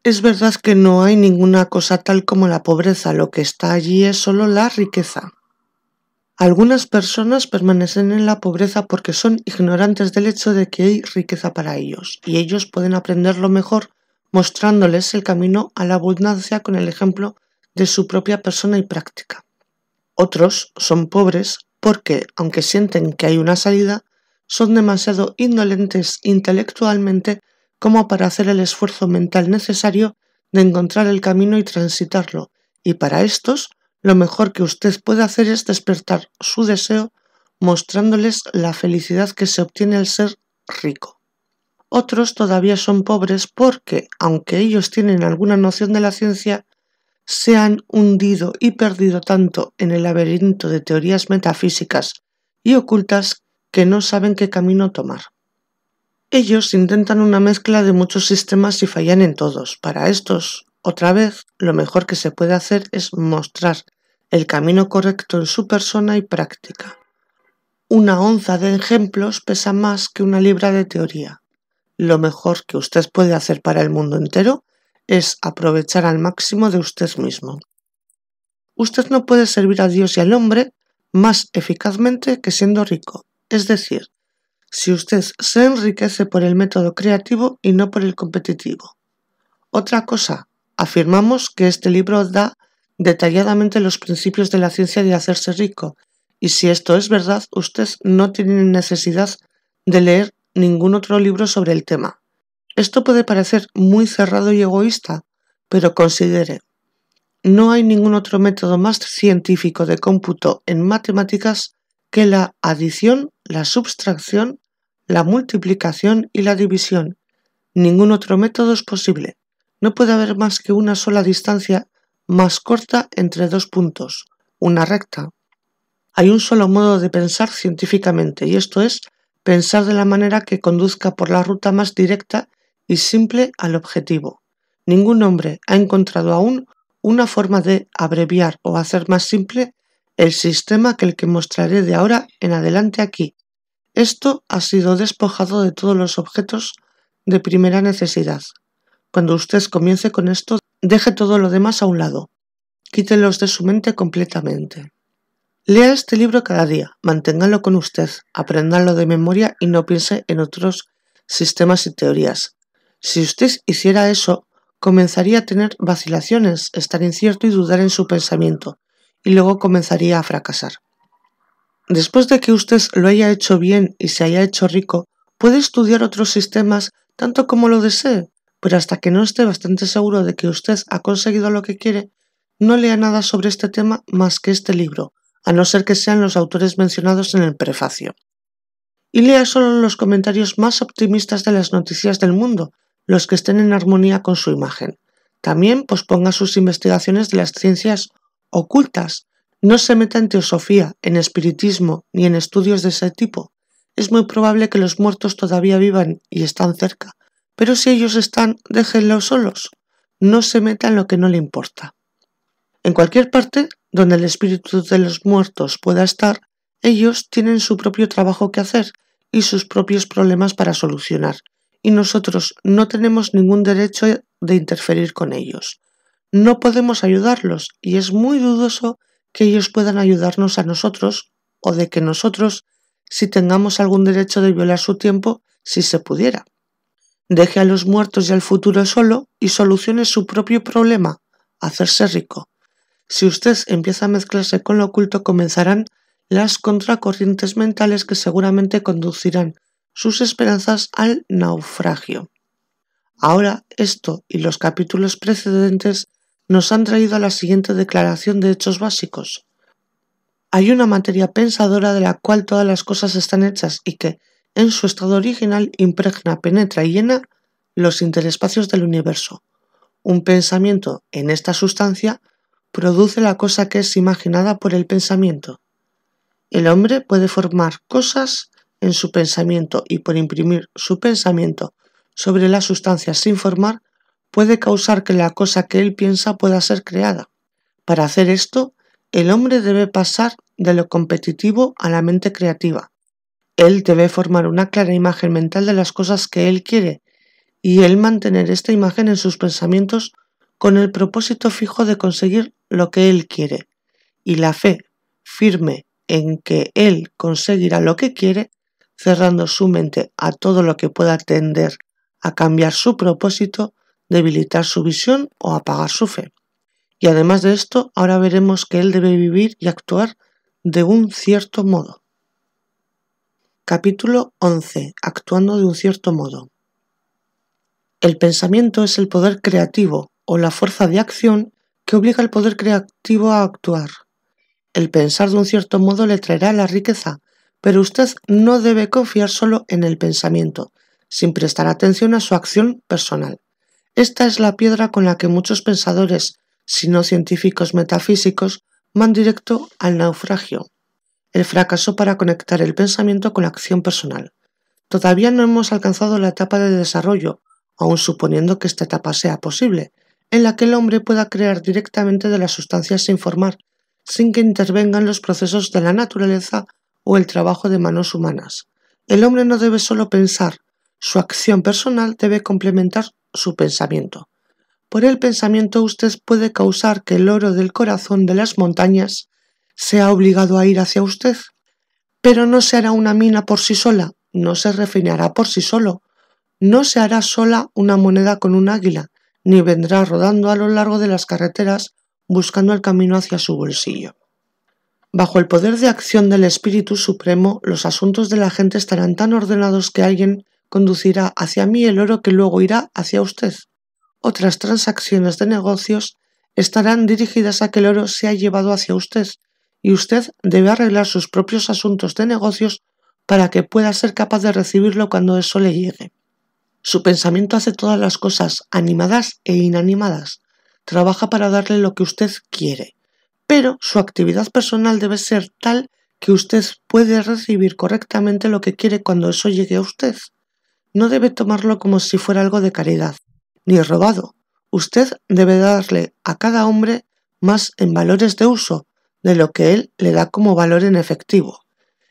Es verdad que no hay ninguna cosa tal como la pobreza, lo que está allí es solo la riqueza. Algunas personas permanecen en la pobreza porque son ignorantes del hecho de que hay riqueza para ellos, y ellos pueden aprenderlo mejor mostrándoles el camino a la abundancia con el ejemplo de su propia persona y práctica. Otros son pobres porque, aunque sienten que hay una salida, son demasiado indolentes intelectualmente como para hacer el esfuerzo mental necesario de encontrar el camino y transitarlo, y para estos lo mejor que usted puede hacer es despertar su deseo mostrándoles la felicidad que se obtiene al ser rico. Otros todavía son pobres porque, aunque ellos tienen alguna noción de la ciencia, se han hundido y perdido tanto en el laberinto de teorías metafísicas y ocultas que no saben qué camino tomar. Ellos intentan una mezcla de muchos sistemas y fallan en todos. Para estos, otra vez, lo mejor que se puede hacer es mostrar el camino correcto en su persona y práctica. Una onza de ejemplos pesa más que una libra de teoría. Lo mejor que usted puede hacer para el mundo entero es aprovechar al máximo de usted mismo. Usted no puede servir a Dios y al hombre más eficazmente que siendo rico, es decir, si usted se enriquece por el método creativo y no por el competitivo. Otra cosa, afirmamos que este libro da detalladamente los principios de la ciencia de hacerse rico, y si esto es verdad, usted no tiene necesidad de leer ningún otro libro sobre el tema. Esto puede parecer muy cerrado y egoísta, pero considere, no hay ningún otro método más científico de cómputo en matemáticas que la adición, la sustracción la multiplicación y la división. Ningún otro método es posible. No puede haber más que una sola distancia más corta entre dos puntos, una recta. Hay un solo modo de pensar científicamente y esto es pensar de la manera que conduzca por la ruta más directa y simple al objetivo. Ningún hombre ha encontrado aún una forma de abreviar o hacer más simple el sistema que el que mostraré de ahora en adelante aquí, esto ha sido despojado de todos los objetos de primera necesidad. Cuando usted comience con esto, deje todo lo demás a un lado. Quítelos de su mente completamente. Lea este libro cada día, manténgalo con usted, lo de memoria y no piense en otros sistemas y teorías. Si usted hiciera eso, comenzaría a tener vacilaciones, estar incierto y dudar en su pensamiento, y luego comenzaría a fracasar. Después de que usted lo haya hecho bien y se haya hecho rico, puede estudiar otros sistemas tanto como lo desee, pero hasta que no esté bastante seguro de que usted ha conseguido lo que quiere, no lea nada sobre este tema más que este libro, a no ser que sean los autores mencionados en el prefacio. Y lea solo los comentarios más optimistas de las noticias del mundo, los que estén en armonía con su imagen. También posponga pues, sus investigaciones de las ciencias ocultas, no se meta en teosofía, en espiritismo ni en estudios de ese tipo. Es muy probable que los muertos todavía vivan y están cerca, pero si ellos están, déjenlos solos. No se meta en lo que no le importa. En cualquier parte donde el espíritu de los muertos pueda estar, ellos tienen su propio trabajo que hacer y sus propios problemas para solucionar, y nosotros no tenemos ningún derecho de interferir con ellos. No podemos ayudarlos y es muy dudoso que ellos puedan ayudarnos a nosotros o de que nosotros si tengamos algún derecho de violar su tiempo si se pudiera. Deje a los muertos y al futuro solo y solucione su propio problema, hacerse rico. Si usted empieza a mezclarse con lo oculto comenzarán las contracorrientes mentales que seguramente conducirán sus esperanzas al naufragio. Ahora esto y los capítulos precedentes nos han traído a la siguiente declaración de hechos básicos. Hay una materia pensadora de la cual todas las cosas están hechas y que, en su estado original, impregna, penetra y llena los interespacios del universo. Un pensamiento en esta sustancia produce la cosa que es imaginada por el pensamiento. El hombre puede formar cosas en su pensamiento y por imprimir su pensamiento sobre la sustancia sin formar puede causar que la cosa que él piensa pueda ser creada. Para hacer esto, el hombre debe pasar de lo competitivo a la mente creativa. Él debe formar una clara imagen mental de las cosas que él quiere y él mantener esta imagen en sus pensamientos con el propósito fijo de conseguir lo que él quiere. Y la fe firme en que él conseguirá lo que quiere, cerrando su mente a todo lo que pueda tender a cambiar su propósito, debilitar su visión o apagar su fe. Y además de esto, ahora veremos que él debe vivir y actuar de un cierto modo. Capítulo 11. Actuando de un cierto modo. El pensamiento es el poder creativo o la fuerza de acción que obliga al poder creativo a actuar. El pensar de un cierto modo le traerá la riqueza, pero usted no debe confiar solo en el pensamiento, sin prestar atención a su acción personal. Esta es la piedra con la que muchos pensadores, si no científicos metafísicos, van directo al naufragio, el fracaso para conectar el pensamiento con la acción personal. Todavía no hemos alcanzado la etapa de desarrollo, aun suponiendo que esta etapa sea posible, en la que el hombre pueda crear directamente de las sustancias sin formar, sin que intervengan los procesos de la naturaleza o el trabajo de manos humanas. El hombre no debe solo pensar, su acción personal debe complementar su pensamiento. Por el pensamiento usted puede causar que el oro del corazón de las montañas sea obligado a ir hacia usted. Pero no se hará una mina por sí sola, no se refinará por sí solo, no se hará sola una moneda con un águila, ni vendrá rodando a lo largo de las carreteras buscando el camino hacia su bolsillo. Bajo el poder de acción del Espíritu Supremo, los asuntos de la gente estarán tan ordenados que alguien conducirá hacia mí el oro que luego irá hacia usted. Otras transacciones de negocios estarán dirigidas a que el oro sea llevado hacia usted, y usted debe arreglar sus propios asuntos de negocios para que pueda ser capaz de recibirlo cuando eso le llegue. Su pensamiento hace todas las cosas, animadas e inanimadas. Trabaja para darle lo que usted quiere. Pero su actividad personal debe ser tal que usted puede recibir correctamente lo que quiere cuando eso llegue a usted no debe tomarlo como si fuera algo de caridad, ni robado. Usted debe darle a cada hombre más en valores de uso de lo que él le da como valor en efectivo.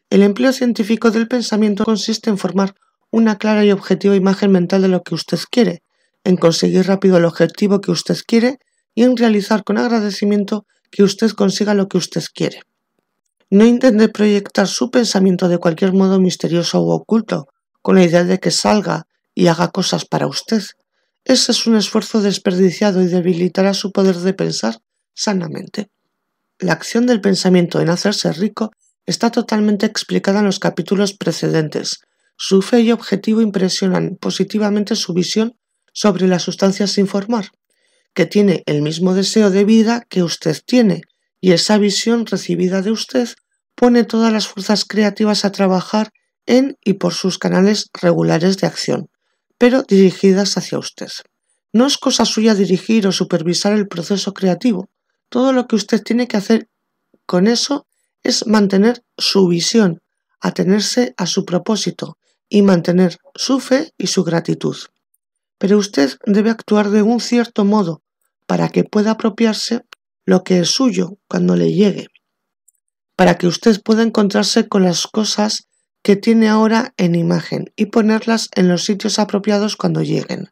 El empleo científico del pensamiento consiste en formar una clara y objetiva imagen mental de lo que usted quiere, en conseguir rápido el objetivo que usted quiere y en realizar con agradecimiento que usted consiga lo que usted quiere. No intente proyectar su pensamiento de cualquier modo misterioso u oculto, con la idea de que salga y haga cosas para usted. Ese es un esfuerzo desperdiciado y debilitará su poder de pensar sanamente. La acción del pensamiento en hacerse rico está totalmente explicada en los capítulos precedentes. Su fe y objetivo impresionan positivamente su visión sobre las sustancias sin formar, que tiene el mismo deseo de vida que usted tiene, y esa visión recibida de usted pone todas las fuerzas creativas a trabajar en y por sus canales regulares de acción, pero dirigidas hacia usted. No es cosa suya dirigir o supervisar el proceso creativo. Todo lo que usted tiene que hacer con eso es mantener su visión, atenerse a su propósito y mantener su fe y su gratitud. Pero usted debe actuar de un cierto modo para que pueda apropiarse lo que es suyo cuando le llegue, para que usted pueda encontrarse con las cosas que tiene ahora en imagen y ponerlas en los sitios apropiados cuando lleguen.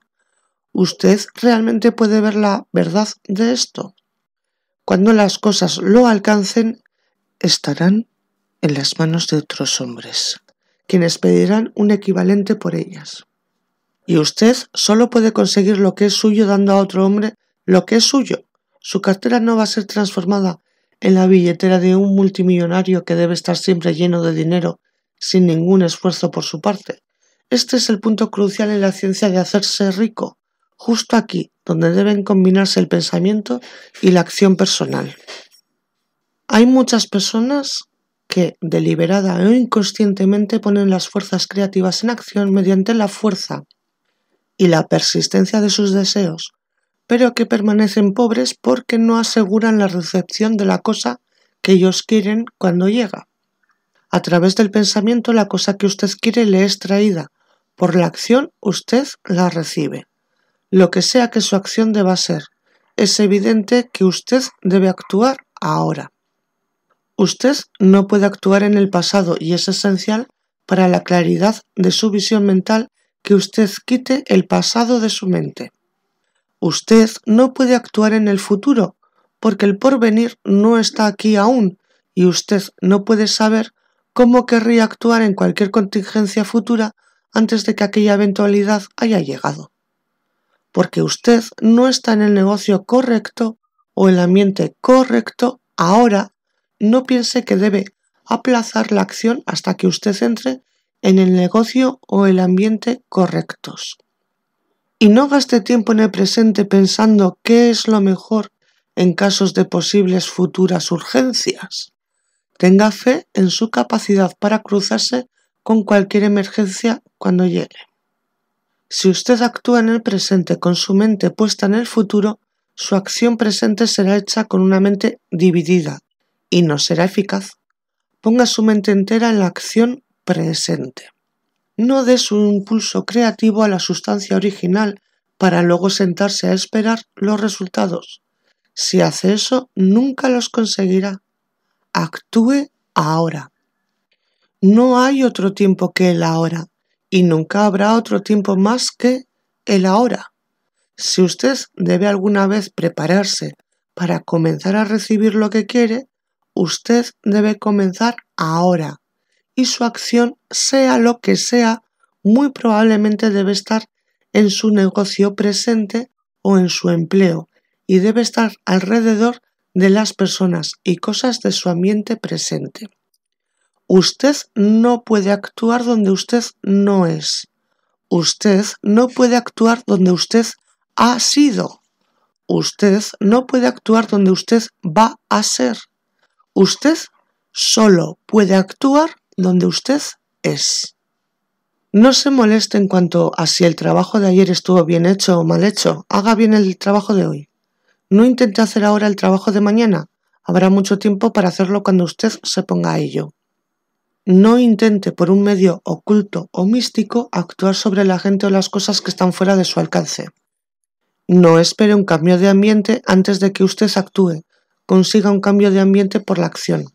¿Usted realmente puede ver la verdad de esto? Cuando las cosas lo alcancen, estarán en las manos de otros hombres, quienes pedirán un equivalente por ellas. Y usted solo puede conseguir lo que es suyo dando a otro hombre lo que es suyo. Su cartera no va a ser transformada en la billetera de un multimillonario que debe estar siempre lleno de dinero sin ningún esfuerzo por su parte. Este es el punto crucial en la ciencia de hacerse rico, justo aquí, donde deben combinarse el pensamiento y la acción personal. Hay muchas personas que, deliberada o inconscientemente, ponen las fuerzas creativas en acción mediante la fuerza y la persistencia de sus deseos, pero que permanecen pobres porque no aseguran la recepción de la cosa que ellos quieren cuando llega. A través del pensamiento la cosa que usted quiere le es traída, por la acción usted la recibe. Lo que sea que su acción deba ser, es evidente que usted debe actuar ahora. Usted no puede actuar en el pasado y es esencial para la claridad de su visión mental que usted quite el pasado de su mente. Usted no puede actuar en el futuro porque el porvenir no está aquí aún y usted no puede saber cómo querría actuar en cualquier contingencia futura antes de que aquella eventualidad haya llegado. Porque usted no está en el negocio correcto o el ambiente correcto ahora, no piense que debe aplazar la acción hasta que usted entre en el negocio o el ambiente correctos. Y no gaste tiempo en el presente pensando qué es lo mejor en casos de posibles futuras urgencias. Tenga fe en su capacidad para cruzarse con cualquier emergencia cuando llegue. Si usted actúa en el presente con su mente puesta en el futuro, su acción presente será hecha con una mente dividida y no será eficaz. Ponga su mente entera en la acción presente. No dé su impulso creativo a la sustancia original para luego sentarse a esperar los resultados. Si hace eso, nunca los conseguirá actúe ahora. No hay otro tiempo que el ahora y nunca habrá otro tiempo más que el ahora. Si usted debe alguna vez prepararse para comenzar a recibir lo que quiere, usted debe comenzar ahora y su acción, sea lo que sea, muy probablemente debe estar en su negocio presente o en su empleo y debe estar alrededor de las personas y cosas de su ambiente presente. Usted no puede actuar donde usted no es. Usted no puede actuar donde usted ha sido. Usted no puede actuar donde usted va a ser. Usted solo puede actuar donde usted es. No se moleste en cuanto a si el trabajo de ayer estuvo bien hecho o mal hecho. Haga bien el trabajo de hoy. No intente hacer ahora el trabajo de mañana. Habrá mucho tiempo para hacerlo cuando usted se ponga a ello. No intente por un medio oculto o místico actuar sobre la gente o las cosas que están fuera de su alcance. No espere un cambio de ambiente antes de que usted actúe. Consiga un cambio de ambiente por la acción.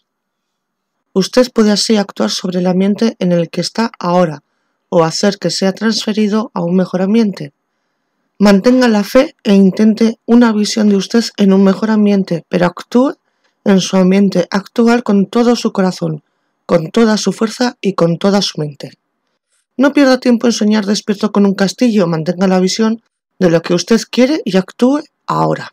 Usted puede así actuar sobre el ambiente en el que está ahora o hacer que sea transferido a un mejor ambiente. Mantenga la fe e intente una visión de usted en un mejor ambiente, pero actúe en su ambiente actual con todo su corazón, con toda su fuerza y con toda su mente. No pierda tiempo en soñar despierto con un castillo, mantenga la visión de lo que usted quiere y actúe ahora.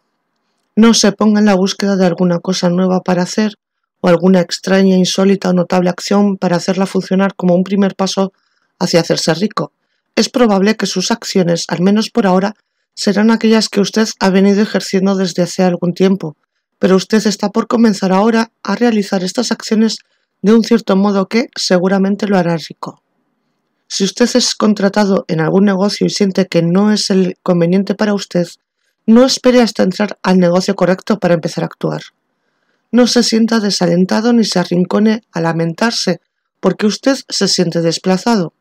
No se ponga en la búsqueda de alguna cosa nueva para hacer o alguna extraña, insólita o notable acción para hacerla funcionar como un primer paso hacia hacerse rico es probable que sus acciones, al menos por ahora, serán aquellas que usted ha venido ejerciendo desde hace algún tiempo, pero usted está por comenzar ahora a realizar estas acciones de un cierto modo que seguramente lo hará rico. Si usted es contratado en algún negocio y siente que no es el conveniente para usted, no espere hasta entrar al negocio correcto para empezar a actuar. No se sienta desalentado ni se arrincone a lamentarse porque usted se siente desplazado.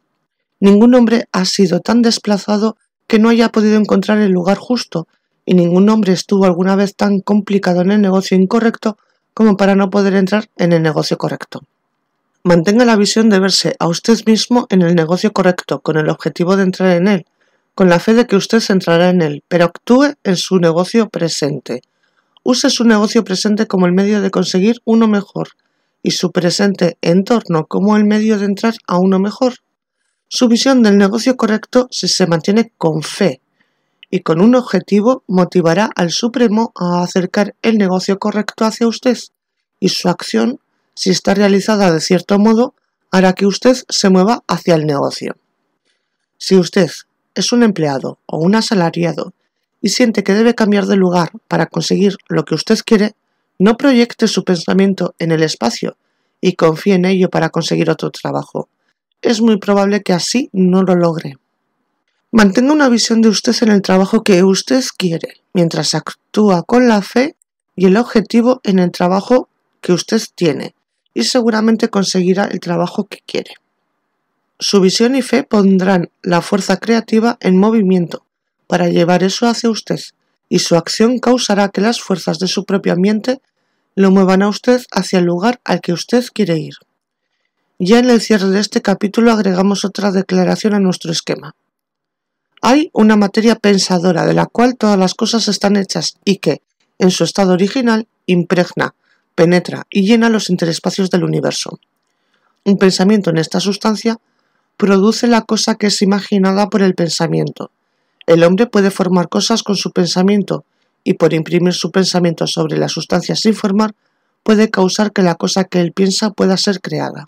Ningún hombre ha sido tan desplazado que no haya podido encontrar el lugar justo, y ningún hombre estuvo alguna vez tan complicado en el negocio incorrecto como para no poder entrar en el negocio correcto. Mantenga la visión de verse a usted mismo en el negocio correcto, con el objetivo de entrar en él, con la fe de que usted entrará en él, pero actúe en su negocio presente. Use su negocio presente como el medio de conseguir uno mejor y su presente entorno como el medio de entrar a uno mejor. Su visión del negocio correcto, si se mantiene con fe y con un objetivo, motivará al Supremo a acercar el negocio correcto hacia usted y su acción, si está realizada de cierto modo, hará que usted se mueva hacia el negocio. Si usted es un empleado o un asalariado y siente que debe cambiar de lugar para conseguir lo que usted quiere, no proyecte su pensamiento en el espacio y confíe en ello para conseguir otro trabajo es muy probable que así no lo logre. Mantenga una visión de usted en el trabajo que usted quiere, mientras actúa con la fe y el objetivo en el trabajo que usted tiene, y seguramente conseguirá el trabajo que quiere. Su visión y fe pondrán la fuerza creativa en movimiento para llevar eso hacia usted, y su acción causará que las fuerzas de su propio ambiente lo muevan a usted hacia el lugar al que usted quiere ir. Ya en el cierre de este capítulo agregamos otra declaración a nuestro esquema. Hay una materia pensadora de la cual todas las cosas están hechas y que, en su estado original, impregna, penetra y llena los interespacios del universo. Un pensamiento en esta sustancia produce la cosa que es imaginada por el pensamiento. El hombre puede formar cosas con su pensamiento y por imprimir su pensamiento sobre la sustancia sin formar puede causar que la cosa que él piensa pueda ser creada.